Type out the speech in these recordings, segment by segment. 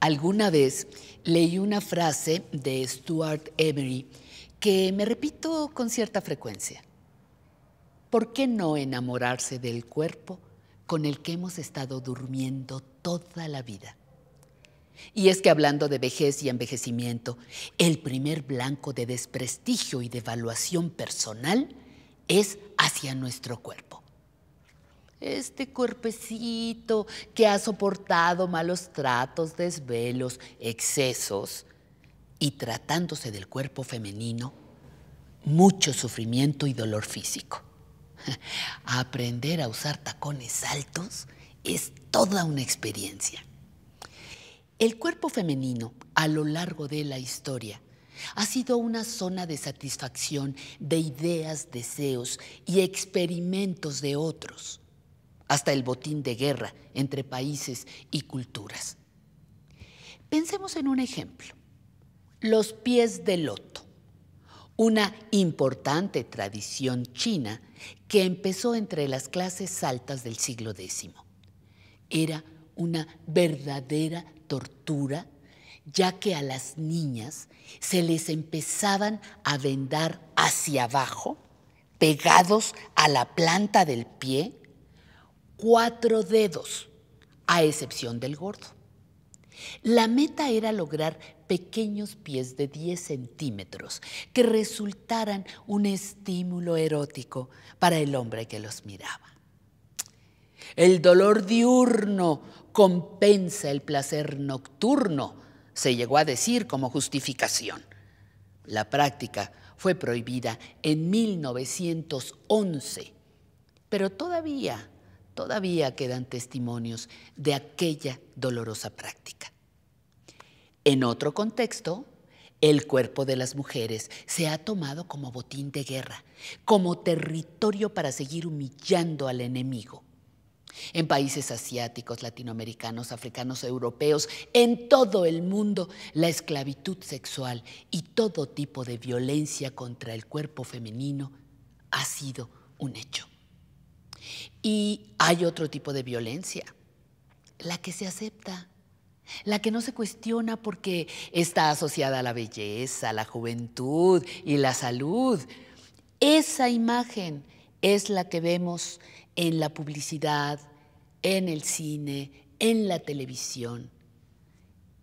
Alguna vez leí una frase de Stuart Emery que me repito con cierta frecuencia. ¿Por qué no enamorarse del cuerpo con el que hemos estado durmiendo toda la vida? Y es que hablando de vejez y envejecimiento, el primer blanco de desprestigio y devaluación personal es hacia nuestro cuerpo. Este cuerpecito que ha soportado malos tratos, desvelos, excesos, y tratándose del cuerpo femenino, mucho sufrimiento y dolor físico. Aprender a usar tacones altos es toda una experiencia. El cuerpo femenino, a lo largo de la historia, ha sido una zona de satisfacción de ideas, deseos y experimentos de otros hasta el botín de guerra entre países y culturas. Pensemos en un ejemplo, los pies de loto, una importante tradición china que empezó entre las clases altas del siglo X. Era una verdadera tortura ya que a las niñas se les empezaban a vendar hacia abajo, pegados a la planta del pie, cuatro dedos, a excepción del gordo. La meta era lograr pequeños pies de 10 centímetros que resultaran un estímulo erótico para el hombre que los miraba. El dolor diurno compensa el placer nocturno, se llegó a decir como justificación. La práctica fue prohibida en 1911, pero todavía todavía quedan testimonios de aquella dolorosa práctica. En otro contexto, el cuerpo de las mujeres se ha tomado como botín de guerra, como territorio para seguir humillando al enemigo. En países asiáticos, latinoamericanos, africanos, europeos, en todo el mundo, la esclavitud sexual y todo tipo de violencia contra el cuerpo femenino ha sido un hecho. Y hay otro tipo de violencia, la que se acepta, la que no se cuestiona porque está asociada a la belleza, la juventud y la salud. Esa imagen es la que vemos en la publicidad, en el cine, en la televisión.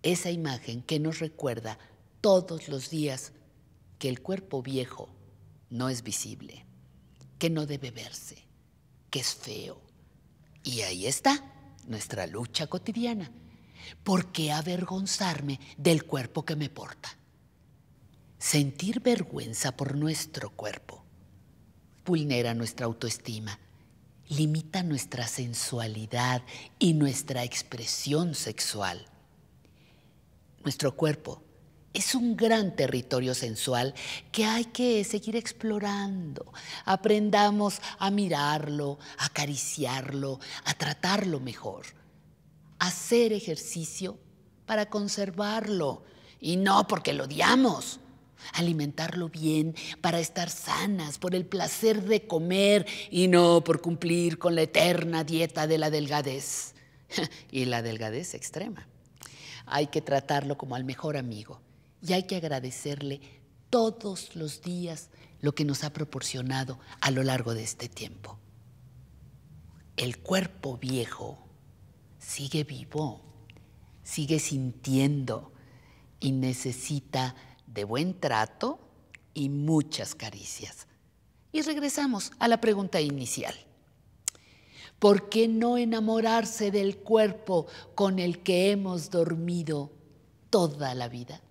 Esa imagen que nos recuerda todos los días que el cuerpo viejo no es visible, que no debe verse, que es feo. Y ahí está nuestra lucha cotidiana. ¿Por qué avergonzarme del cuerpo que me porta? Sentir vergüenza por nuestro cuerpo vulnera nuestra autoestima, limita nuestra sensualidad y nuestra expresión sexual. Nuestro cuerpo es un gran territorio sensual que hay que seguir explorando. Aprendamos a mirarlo, a acariciarlo, a tratarlo mejor. Hacer ejercicio para conservarlo y no porque lo odiamos. Alimentarlo bien para estar sanas, por el placer de comer y no por cumplir con la eterna dieta de la delgadez y la delgadez extrema. Hay que tratarlo como al mejor amigo y hay que agradecerle todos los días lo que nos ha proporcionado a lo largo de este tiempo. El cuerpo viejo sigue vivo, sigue sintiendo y necesita de buen trato y muchas caricias. Y regresamos a la pregunta inicial. ¿Por qué no enamorarse del cuerpo con el que hemos dormido toda la vida?